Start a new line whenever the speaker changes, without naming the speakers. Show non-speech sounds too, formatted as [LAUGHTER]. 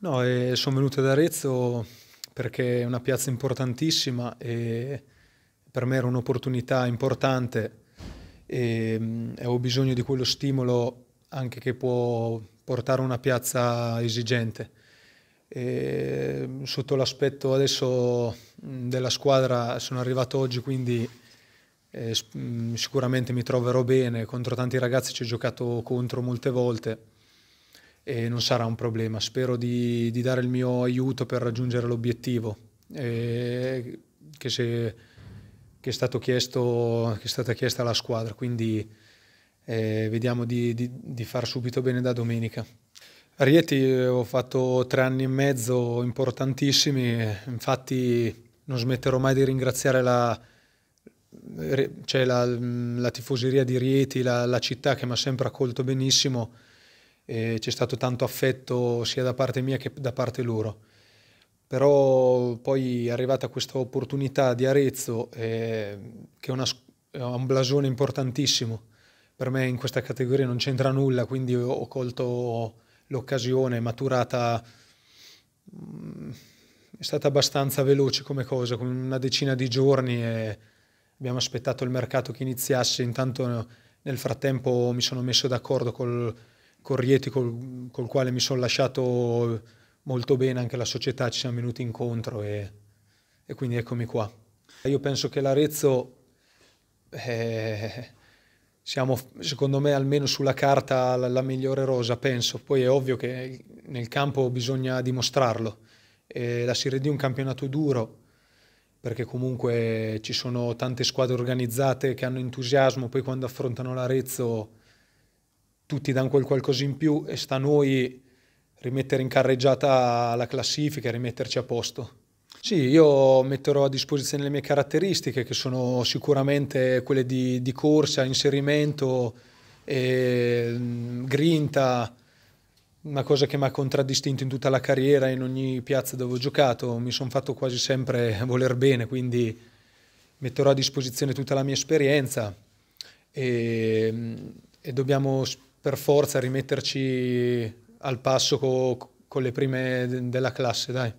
No, eh, sono venuto ad Arezzo perché è una piazza importantissima e per me era un'opportunità importante e avevo bisogno di quello stimolo anche che può portare una piazza esigente. E sotto l'aspetto adesso della squadra sono arrivato oggi quindi eh, sicuramente mi troverò bene, contro tanti ragazzi ci ho giocato contro molte volte e non sarà un problema. Spero di, di dare il mio aiuto per raggiungere l'obiettivo eh, che, se, che, è chiesto, che, è stata chiesta alla squadra, quindi eh, vediamo di, di, di far subito bene da domenica. A Rieti ho fatto tre anni e mezzo importantissimi, infatti non smetterò mai di ringraziare la, cioè la, la tifoseria di Rieti, la, la città che mi ha sempre accolto benissimo c'è stato tanto affetto sia da parte mia che da parte loro. Però poi è arrivata questa opportunità di Arezzo, eh, che è, una, è, un blasone importantissimo, per me in questa categoria non c'entra nulla, quindi ho colto l'occasione, maturata, mm, è stata abbastanza veloce come cosa, con una decina di giorni e abbiamo aspettato il mercato che iniziasse, intanto nel frattempo mi sono messo d'accordo col Corrieti col, col quale mi sono lasciato molto bene, anche la società ci siamo venuti incontro e, e quindi eccomi qua. Io penso che l'Arezzo, eh, siamo secondo me almeno sulla carta la, la, migliore rosa, penso, poi è ovvio che nel campo bisogna dimostrarlo. Eh, la Serie D è un campionato duro, perché comunque ci sono tante squadre organizzate che hanno entusiasmo, poi quando affrontano l'Arezzo tutti danno quel qualcosa in più e sta a noi rimettere in carreggiata la classifica e rimetterci a posto. Sì, io metterò a disposizione le mie caratteristiche che sono sicuramente quelle di, di corsa, inserimento, e, mm, grinta, una cosa che mi ha contraddistinto in tutta la carriera, in ogni piazza dove ho giocato, mi sono fatto quasi sempre [LAUGHS] voler bene, quindi metterò a disposizione tutta la mia esperienza e, mm, e dobbiamo per forza rimetterci al passo co con le prime della classe, dai.